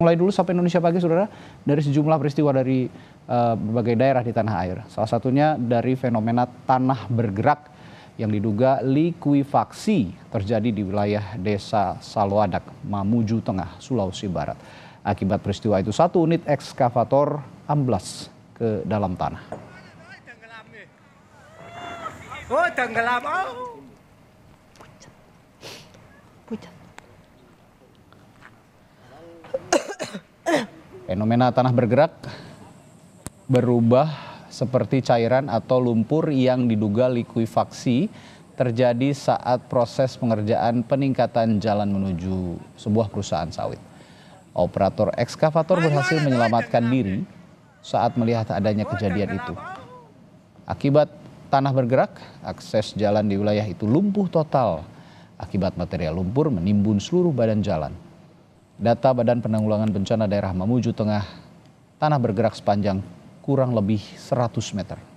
Mulai dulu sampai Indonesia pagi, saudara, dari sejumlah peristiwa dari uh, berbagai daerah di tanah air. Salah satunya dari fenomena tanah bergerak yang diduga likuifaksi terjadi di wilayah desa Saloadak, Mamuju Tengah, Sulawesi Barat. Akibat peristiwa itu, satu unit ekskavator amblas ke dalam tanah. Oh, tenggelam. Oh. Pucat. Pucat. Fenomena tanah bergerak berubah seperti cairan atau lumpur yang diduga likuifaksi terjadi saat proses pengerjaan peningkatan jalan menuju sebuah perusahaan sawit. Operator ekskavator berhasil menyelamatkan diri saat melihat adanya kejadian itu. Akibat tanah bergerak, akses jalan di wilayah itu lumpuh total. Akibat material lumpur menimbun seluruh badan jalan. Data Badan Penanggulangan Bencana Daerah Mamuju Tengah, tanah bergerak sepanjang kurang lebih 100 meter.